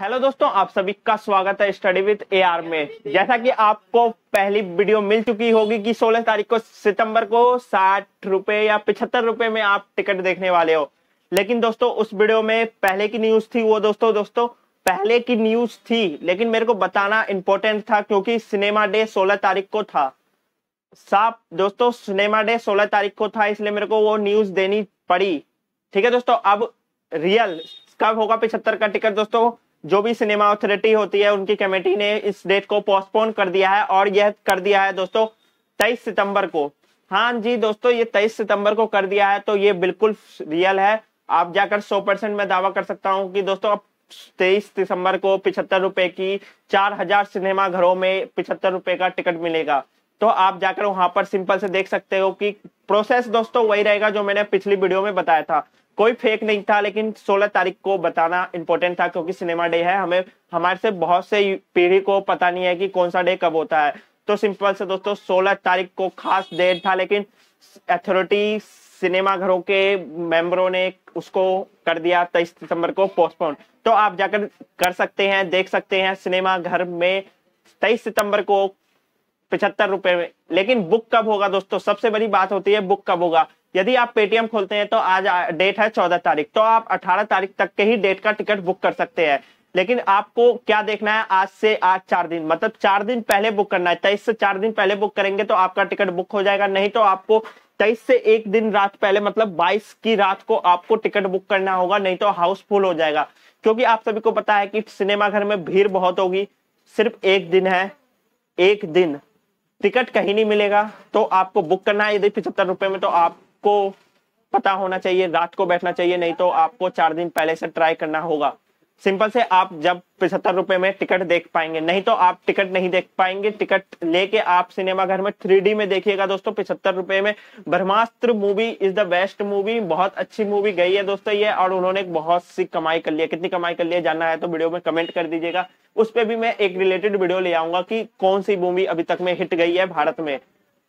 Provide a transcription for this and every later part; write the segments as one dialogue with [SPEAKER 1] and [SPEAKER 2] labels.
[SPEAKER 1] hello दोस्तों आप सभी का स्वागत है स्टडी विद एआर में जैसा कि आपको पहली वीडियो मिल चुकी होगी कि 16 तारीख को सितंबर को साठ रुपए या पिछहत्तर रुपए में आप टिकट देखने वाले हो लेकिन दोस्तों उस वीडियो में पहले की न्यूज थी वो दोस्तों दोस्तों पहले की न्यूज थी लेकिन मेरे को बताना इंपॉर्टेंट था क्योंकि सिनेमा डे सोलह तारीख को था साफ दोस्तों सिनेमा डे सोलह तारीख को था इसलिए मेरे को वो न्यूज देनी पड़ी ठीक है दोस्तों अब रियल कब होगा पिछहत्तर का टिकट दोस्तों जो भी सिनेमा अथॉरिटी होती है उनकी कमेटी ने इस डेट को पोस्टपोन कर दिया है और यह कर दिया है दोस्तों तेईस सितंबर को हाँ जी दोस्तों ये तेईस सितंबर को कर दिया है तो ये बिल्कुल रियल है आप जाकर सौ परसेंट मैं दावा कर सकता हूँ कि दोस्तों अब तेईस दिसंबर को पिछहत्तर रुपए की चार हजार सिनेमा घरों में पिछहत्तर रुपए का टिकट मिलेगा तो आप जाकर वहां पर सिंपल से देख सकते हो कि प्रोसेस दोस्तों वही रहेगा जो मैंने पिछली वीडियो में बताया था कोई फेक नहीं था लेकिन 16 तारीख को बताना इंपॉर्टेंट था क्योंकि सिनेमा डे है हमें हमारे से बहुत से पीढ़ी को पता नहीं है कि कौन सा डे कब होता है तो सिंपल से दोस्तों 16 तारीख को खास डेट था लेकिन अथॉरिटी सिनेमा घरों के मेंबरों ने उसको कर दिया तेईस दिसंबर को पोस्टपोन तो आप जाकर कर सकते हैं देख सकते हैं सिनेमा घर में तेईस सितंबर को पिछहत्तर रुपए में लेकिन बुक कब होगा दोस्तों सबसे बड़ी बात होती है बुक कब होगा यदि आप पेटीएम खोलते हैं तो आज डेट है चौदह तारीख तो आप अठारह तारीख तक के ही डेट का टिकट बुक कर सकते हैं लेकिन आपको क्या देखना है आज से आज चार दिन मतलब चार दिन पहले बुक करना है तेईस से चार दिन पहले बुक करेंगे तो आपका टिकट बुक हो जाएगा नहीं तो आपको तेईस से एक दिन रात पहले मतलब बाईस की रात को आपको टिकट बुक करना होगा नहीं तो हाउसफुल हो जाएगा क्योंकि आप सभी को पता है कि सिनेमाघर में भीड़ बहुत होगी सिर्फ एक दिन है एक दिन टिकट कहीं नहीं मिलेगा तो आपको बुक करना है यदि पिछहत्तर रुपए में तो आपको पता होना चाहिए रात को बैठना चाहिए नहीं तो आपको चार दिन पहले से ट्राई करना होगा सिंपल से आप जब पचहत्तर रुपए में टिकट देख पाएंगे नहीं तो आप टिकट नहीं देख पाएंगे टिकट लेके आप सिनेमा घर में थ्री में देखिएगा दोस्तों पिछहत्तर रुपए में Brahmastra movie is the best movie बहुत अच्छी मूवी गई है दोस्तों ये और उन्होंने बहुत सी कमाई कर लिया कितनी कमाई कर लिया जानना है तो वीडियो में कमेंट कर दीजिएगा उस पर भी मैं एक रिलेटेड वीडियो ले आऊंगा कि कौन सी मूवी अभी तक में हिट गई है भारत में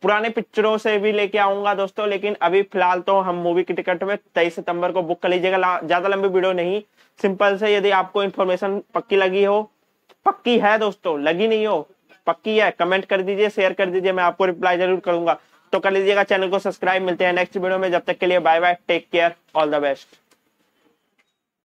[SPEAKER 1] पुराने पिक्चरों से भी लेके आऊंगा दोस्तों लेकिन अभी फिलहाल तो हम मूवी की टिकट में तेईस सितंबर को बुक कर लीजिएगा ज्यादा लंबी वीडियो नहीं सिंपल से यदि आपको इन्फॉर्मेशन पक्की लगी हो पक्की है दोस्तों लगी नहीं हो पक्की है कमेंट कर दीजिए शेयर कर दीजिए मैं आपको रिप्लाई जरूर करूंगा तो कर लीजिएगा चैनल को सब्सक्राइब मिलते हैं नेक्स्ट वीडियो में जब तक के लिए bye bye take care all the best